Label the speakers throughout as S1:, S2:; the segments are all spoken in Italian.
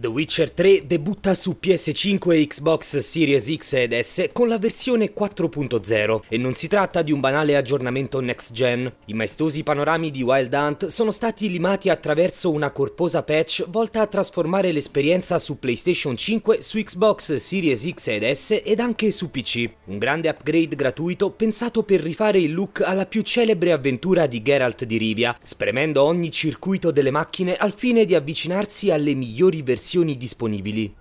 S1: The Witcher 3 debutta su PS5 e Xbox Series X ed S con la versione 4.0 e non si tratta di un banale aggiornamento next gen. I maestosi panorami di Wild Hunt sono stati limati attraverso una corposa patch volta a trasformare l'esperienza su PlayStation 5, su Xbox Series X ed S ed anche su PC. Un grande upgrade gratuito pensato per rifare il look alla più celebre avventura di Geralt di Rivia, spremendo ogni circuito delle macchine al fine di avvicinarsi alle migliori versioni sezioni disponibili.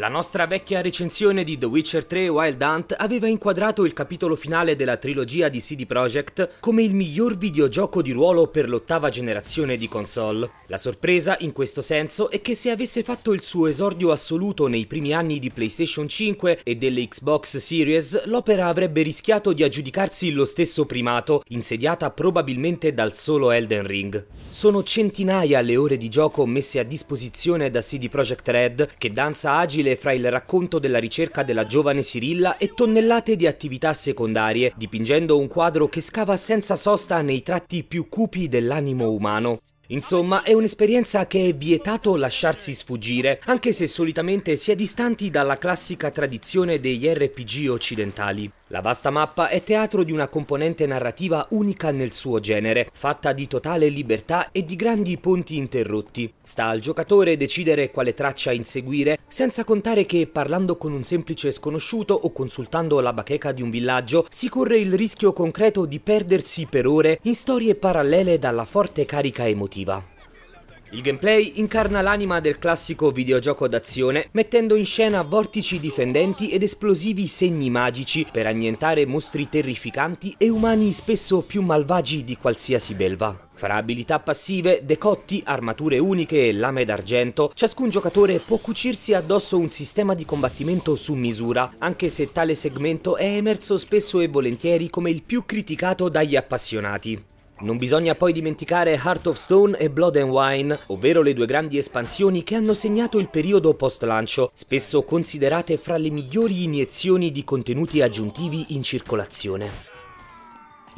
S1: La nostra vecchia recensione di The Witcher 3 Wild Hunt aveva inquadrato il capitolo finale della trilogia di CD Projekt come il miglior videogioco di ruolo per l'ottava generazione di console. La sorpresa, in questo senso, è che se avesse fatto il suo esordio assoluto nei primi anni di PlayStation 5 e delle Xbox Series, l'opera avrebbe rischiato di aggiudicarsi lo stesso primato, insediata probabilmente dal solo Elden Ring. Sono centinaia le ore di gioco messe a disposizione da CD Projekt Red, che danza agile parallele fra il racconto della ricerca della giovane Sirilla e tonnellate di attività secondarie, dipingendo un quadro che scava senza sosta nei tratti più cupi dell'animo umano. Insomma, è un'esperienza che è vietato lasciarsi sfuggire, anche se solitamente si è distanti dalla classica tradizione degli RPG occidentali. La vasta mappa è teatro di una componente narrativa unica nel suo genere, fatta di totale libertà e di grandi ponti interrotti. Sta al giocatore decidere quale traccia inseguire, senza contare che parlando con un semplice sconosciuto o consultando la bacheca di un villaggio si corre il rischio concreto di perdersi per ore in storie parallele dalla forte carica emotiva. Il gameplay incarna l'anima del classico videogioco d'azione, mettendo in scena vortici difendenti ed esplosivi segni magici per annientare mostri terrificanti e umani spesso più malvagi di qualsiasi belva. Fra abilità passive, decotti, armature uniche e lame d'argento, ciascun giocatore può cucirsi addosso un sistema di combattimento su misura, anche se tale segmento è emerso spesso e volentieri come il più criticato dagli appassionati. Non bisogna poi dimenticare Heart of Stone e Blood and Wine, ovvero le due grandi espansioni che hanno segnato il periodo post-lancio, spesso considerate fra le migliori iniezioni di contenuti aggiuntivi in circolazione.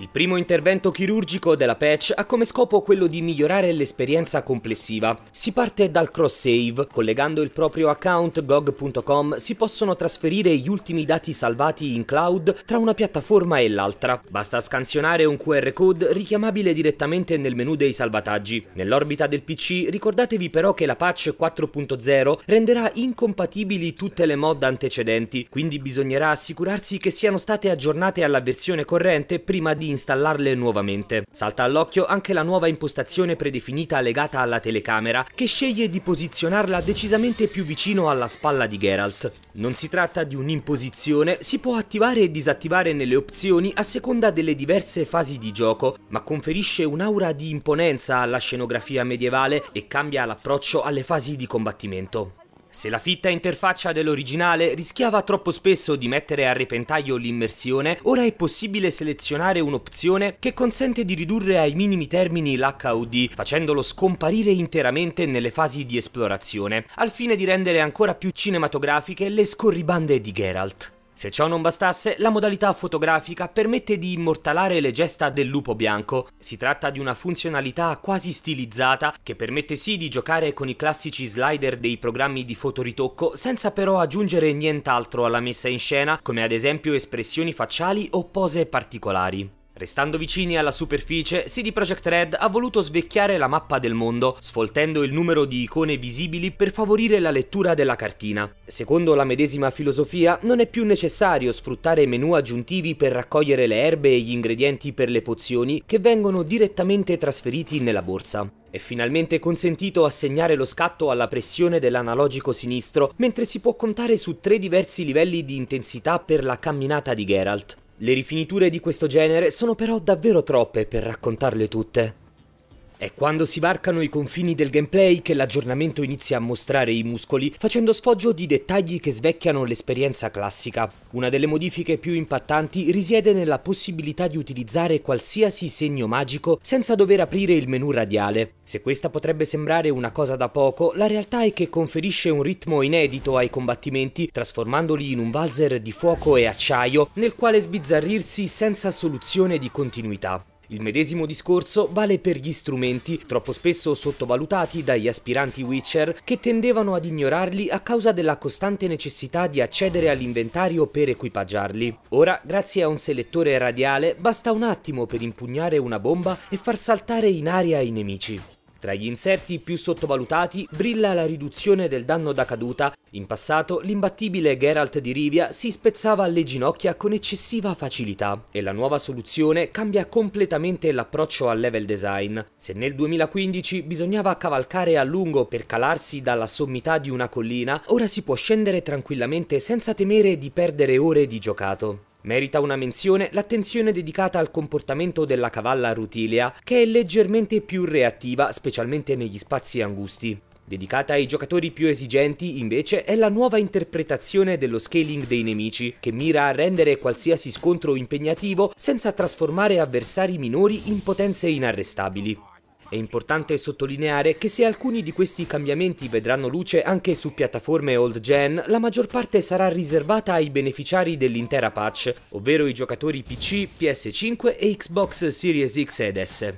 S1: Il primo intervento chirurgico della patch ha come scopo quello di migliorare l'esperienza complessiva. Si parte dal cross save, collegando il proprio account gog.com si possono trasferire gli ultimi dati salvati in cloud tra una piattaforma e l'altra. Basta scansionare un QR code richiamabile direttamente nel menu dei salvataggi. Nell'orbita del PC ricordatevi però che la patch 4.0 renderà incompatibili tutte le mod antecedenti, quindi bisognerà assicurarsi che siano state aggiornate alla versione corrente prima di installarle nuovamente. Salta all'occhio anche la nuova impostazione predefinita legata alla telecamera, che sceglie di posizionarla decisamente più vicino alla spalla di Geralt. Non si tratta di un'imposizione, si può attivare e disattivare nelle opzioni a seconda delle diverse fasi di gioco, ma conferisce un'aura di imponenza alla scenografia medievale e cambia l'approccio alle fasi di combattimento. Se la fitta interfaccia dell'originale rischiava troppo spesso di mettere a repentaglio l'immersione, ora è possibile selezionare un'opzione che consente di ridurre ai minimi termini l'HUD, facendolo scomparire interamente nelle fasi di esplorazione, al fine di rendere ancora più cinematografiche le scorribande di Geralt. Se ciò non bastasse, la modalità fotografica permette di immortalare le gesta del lupo bianco. Si tratta di una funzionalità quasi stilizzata che permette sì di giocare con i classici slider dei programmi di fotoritocco senza però aggiungere nient'altro alla messa in scena, come ad esempio espressioni facciali o pose particolari. Restando vicini alla superficie, CD Projekt Red ha voluto svecchiare la mappa del mondo, sfoltendo il numero di icone visibili per favorire la lettura della cartina. Secondo la medesima filosofia, non è più necessario sfruttare menu aggiuntivi per raccogliere le erbe e gli ingredienti per le pozioni che vengono direttamente trasferiti nella borsa. È finalmente consentito assegnare lo scatto alla pressione dell'analogico sinistro, mentre si può contare su tre diversi livelli di intensità per la camminata di Geralt. Le rifiniture di questo genere sono però davvero troppe per raccontarle tutte. È quando si varcano i confini del gameplay che l'aggiornamento inizia a mostrare i muscoli, facendo sfoggio di dettagli che svecchiano l'esperienza classica. Una delle modifiche più impattanti risiede nella possibilità di utilizzare qualsiasi segno magico senza dover aprire il menu radiale. Se questa potrebbe sembrare una cosa da poco, la realtà è che conferisce un ritmo inedito ai combattimenti, trasformandoli in un valzer di fuoco e acciaio, nel quale sbizzarrirsi senza soluzione di continuità. Il medesimo discorso vale per gli strumenti, troppo spesso sottovalutati dagli aspiranti Witcher, che tendevano ad ignorarli a causa della costante necessità di accedere all'inventario per equipaggiarli. Ora, grazie a un selettore radiale, basta un attimo per impugnare una bomba e far saltare in aria i nemici. Tra gli inserti più sottovalutati brilla la riduzione del danno da caduta. In passato l'imbattibile Geralt di Rivia si spezzava alle ginocchia con eccessiva facilità e la nuova soluzione cambia completamente l'approccio al level design. Se nel 2015 bisognava cavalcare a lungo per calarsi dalla sommità di una collina, ora si può scendere tranquillamente senza temere di perdere ore di giocato. Merita una menzione l'attenzione dedicata al comportamento della cavalla rutilea, che è leggermente più reattiva, specialmente negli spazi angusti. Dedicata ai giocatori più esigenti, invece, è la nuova interpretazione dello scaling dei nemici, che mira a rendere qualsiasi scontro impegnativo senza trasformare avversari minori in potenze inarrestabili. È importante sottolineare che se alcuni di questi cambiamenti vedranno luce anche su piattaforme old gen, la maggior parte sarà riservata ai beneficiari dell'intera patch, ovvero i giocatori PC, PS5 e Xbox Series X ed S.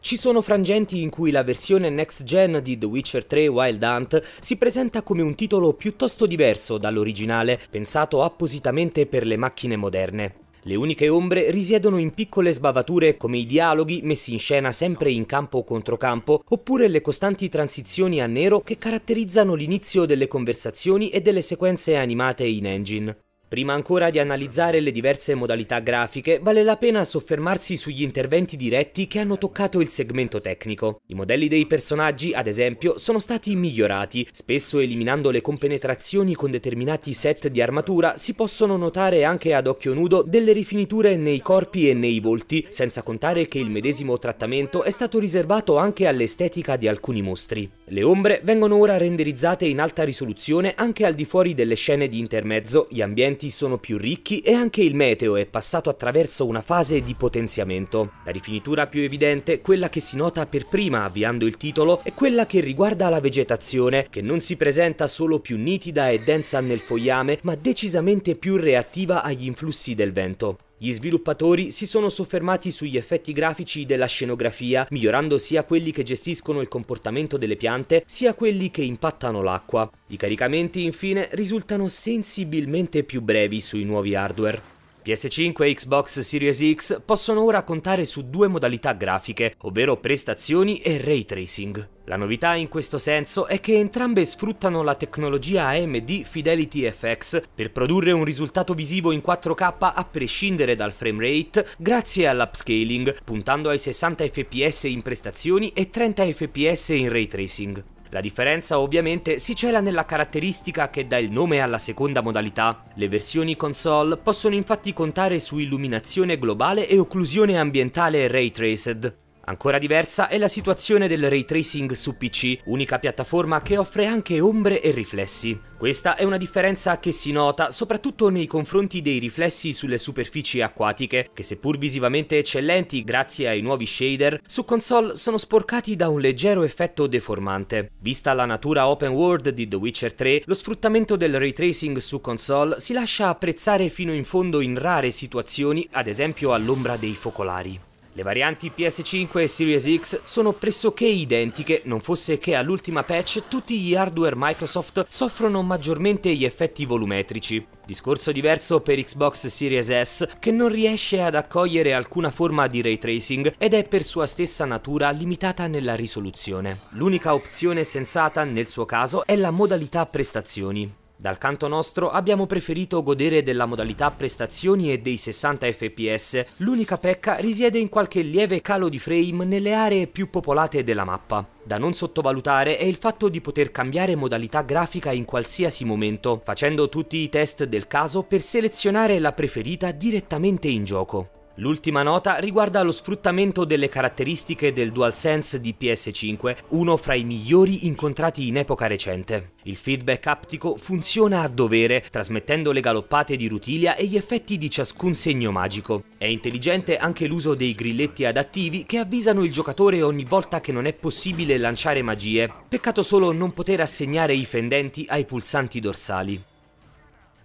S1: Ci sono frangenti in cui la versione next gen di The Witcher 3 Wild Hunt si presenta come un titolo piuttosto diverso dall'originale, pensato appositamente per le macchine moderne. Le uniche ombre risiedono in piccole sbavature come i dialoghi messi in scena sempre in campo contro campo, oppure le costanti transizioni a nero che caratterizzano l'inizio delle conversazioni e delle sequenze animate in engine. Prima ancora di analizzare le diverse modalità grafiche, vale la pena soffermarsi sugli interventi diretti che hanno toccato il segmento tecnico. I modelli dei personaggi, ad esempio, sono stati migliorati, spesso eliminando le compenetrazioni con determinati set di armatura, si possono notare anche ad occhio nudo delle rifiniture nei corpi e nei volti, senza contare che il medesimo trattamento è stato riservato anche all'estetica di alcuni mostri. Le ombre vengono ora renderizzate in alta risoluzione anche al di fuori delle scene di intermezzo, gli ambienti pianeti sono più ricchi e anche il meteo è passato attraverso una fase di potenziamento. La rifinitura più evidente, quella che si nota per prima avviando il titolo, è quella che riguarda la vegetazione, che non si presenta solo più nitida e densa nel fogliame, ma decisamente più reattiva agli influssi del vento. Gli sviluppatori si sono soffermati sugli effetti grafici della scenografia, migliorando sia quelli che gestiscono il comportamento delle piante, sia quelli che impattano l'acqua. I caricamenti, infine, risultano sensibilmente più brevi sui nuovi hardware. PS5 e Xbox Series X possono ora contare su due modalità grafiche, ovvero prestazioni e ray tracing. La novità in questo senso è che entrambe sfruttano la tecnologia AMD Fidelity FX per produrre un risultato visivo in 4K a prescindere dal frame rate grazie all'upscaling, puntando ai 60 fps in prestazioni e 30 fps in ray tracing. La differenza ovviamente si cela nella caratteristica che dà il nome alla seconda modalità. Le versioni console possono infatti contare su illuminazione globale e occlusione ambientale ray traced, Ancora diversa è la situazione del ray tracing su PC, unica piattaforma che offre anche ombre e riflessi. Questa è una differenza che si nota soprattutto nei confronti dei riflessi sulle superfici acquatiche, che seppur visivamente eccellenti grazie ai nuovi shader, su console sono sporcati da un leggero effetto deformante. Vista la natura open world di The Witcher 3, lo sfruttamento del ray tracing su console si lascia apprezzare fino in fondo in rare situazioni, ad esempio all'ombra dei focolari. Le varianti PS5 e Series X sono pressoché identiche, non fosse che all'ultima patch tutti gli hardware Microsoft soffrono maggiormente gli effetti volumetrici. Discorso diverso per Xbox Series S, che non riesce ad accogliere alcuna forma di ray tracing ed è per sua stessa natura limitata nella risoluzione. L'unica opzione sensata nel suo caso è la modalità prestazioni. Dal canto nostro abbiamo preferito godere della modalità prestazioni e dei 60 fps, l'unica pecca risiede in qualche lieve calo di frame nelle aree più popolate della mappa. Da non sottovalutare è il fatto di poter cambiare modalità grafica in qualsiasi momento, facendo tutti i test del caso per selezionare la preferita direttamente in gioco. L'ultima nota riguarda lo sfruttamento delle caratteristiche del DualSense di PS5, uno fra i migliori incontrati in epoca recente. Il feedback aptico funziona a dovere, trasmettendo le galoppate di Rutilia e gli effetti di ciascun segno magico. È intelligente anche l'uso dei grilletti adattivi che avvisano il giocatore ogni volta che non è possibile lanciare magie, peccato solo non poter assegnare i fendenti ai pulsanti dorsali.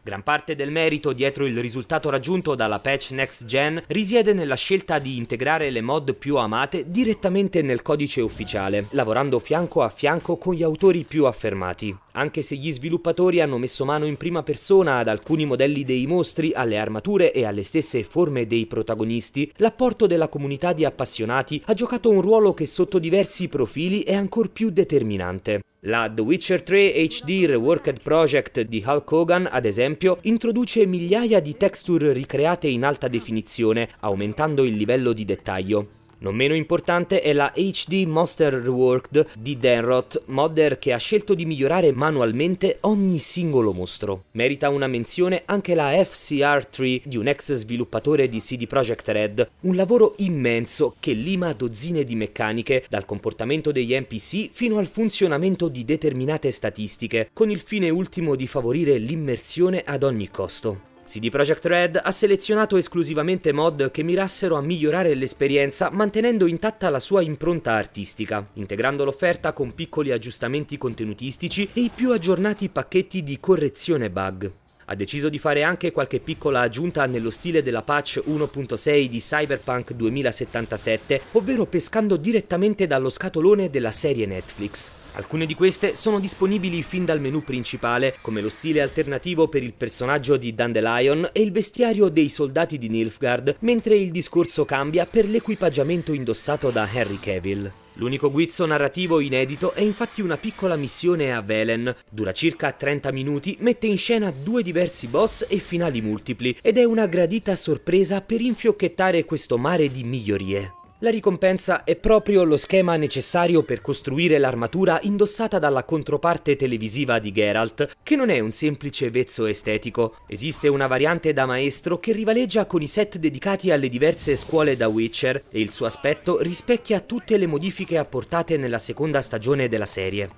S1: Gran parte del merito dietro il risultato raggiunto dalla patch Next Gen risiede nella scelta di integrare le mod più amate direttamente nel codice ufficiale, lavorando fianco a fianco con gli autori più affermati anche se gli sviluppatori hanno messo mano in prima persona ad alcuni modelli dei mostri, alle armature e alle stesse forme dei protagonisti, l'apporto della comunità di appassionati ha giocato un ruolo che sotto diversi profili è ancor più determinante. La The Witcher 3 HD Reworked Project di Hulk Hogan, ad esempio, introduce migliaia di texture ricreate in alta definizione, aumentando il livello di dettaglio. Non meno importante è la HD Monster Reworked di Denroth, modder che ha scelto di migliorare manualmente ogni singolo mostro. Merita una menzione anche la FCR3 di un ex sviluppatore di CD Projekt Red, un lavoro immenso che lima dozzine di meccaniche, dal comportamento degli NPC fino al funzionamento di determinate statistiche, con il fine ultimo di favorire l'immersione ad ogni costo. CD Projekt Red ha selezionato esclusivamente mod che mirassero a migliorare l'esperienza mantenendo intatta la sua impronta artistica, integrando l'offerta con piccoli aggiustamenti contenutistici e i più aggiornati pacchetti di correzione bug ha deciso di fare anche qualche piccola aggiunta nello stile della patch 1.6 di Cyberpunk 2077, ovvero pescando direttamente dallo scatolone della serie Netflix. Alcune di queste sono disponibili fin dal menu principale, come lo stile alternativo per il personaggio di Dandelion e il vestiario dei soldati di Nilfgaard, mentre il discorso cambia per l'equipaggiamento indossato da Henry Cavill. L'unico guizzo narrativo inedito è infatti una piccola missione a Velen. Dura circa 30 minuti, mette in scena due diversi boss e finali multipli ed è una gradita sorpresa per infiocchettare questo mare di migliorie. La ricompensa è proprio lo schema necessario per costruire l'armatura indossata dalla controparte televisiva di Geralt, che non è un semplice vezzo estetico. Esiste una variante da maestro che rivaleggia con i set dedicati alle diverse scuole da Witcher e il suo aspetto rispecchia tutte le modifiche apportate nella seconda stagione della serie.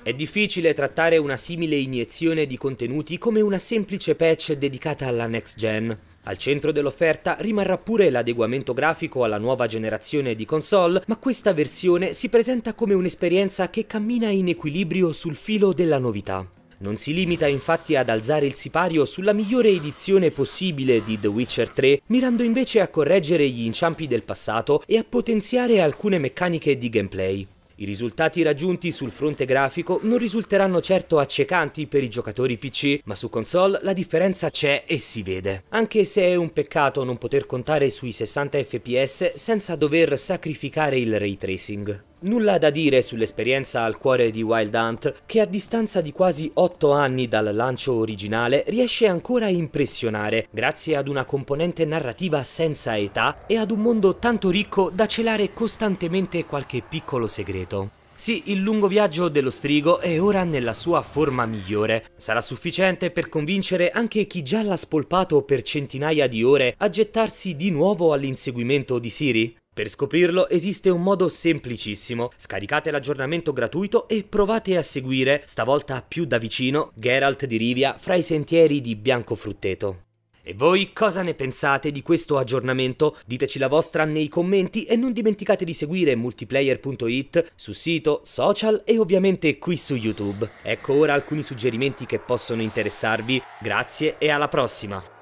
S1: È difficile trattare una simile iniezione di contenuti come una semplice patch dedicata alla next gen. Al centro dell'offerta rimarrà pure l'adeguamento grafico alla nuova generazione di console, ma questa versione si presenta come un'esperienza che cammina in equilibrio sul filo della novità. Non si limita infatti ad alzare il sipario sulla migliore edizione possibile di The Witcher 3, mirando invece a correggere gli inciampi del passato e a potenziare alcune meccaniche di gameplay. I risultati raggiunti sul fronte grafico non risulteranno certo accecanti per i giocatori PC, ma su console la differenza c'è e si vede. Anche se è un peccato non poter contare sui 60 fps senza dover sacrificare il ray tracing. Nulla da dire sull'esperienza al cuore di Wild Hunt, che a distanza di quasi 8 anni dal lancio originale riesce ancora a impressionare, grazie ad una componente narrativa senza età e ad un mondo tanto ricco da celare costantemente qualche piccolo segreto. Sì, il lungo viaggio dello strigo è ora nella sua forma migliore. Sarà sufficiente per convincere anche chi già l'ha spolpato per centinaia di ore a gettarsi di nuovo all'inseguimento di Siri? Per scoprirlo esiste un modo semplicissimo, scaricate l'aggiornamento gratuito e provate a seguire, stavolta più da vicino, Geralt di Rivia fra i sentieri di Biancofrutteto. E voi cosa ne pensate di questo aggiornamento? Diteci la vostra nei commenti e non dimenticate di seguire multiplayer.it su sito, social e ovviamente qui su YouTube. Ecco ora alcuni suggerimenti che possono interessarvi. Grazie e alla prossima!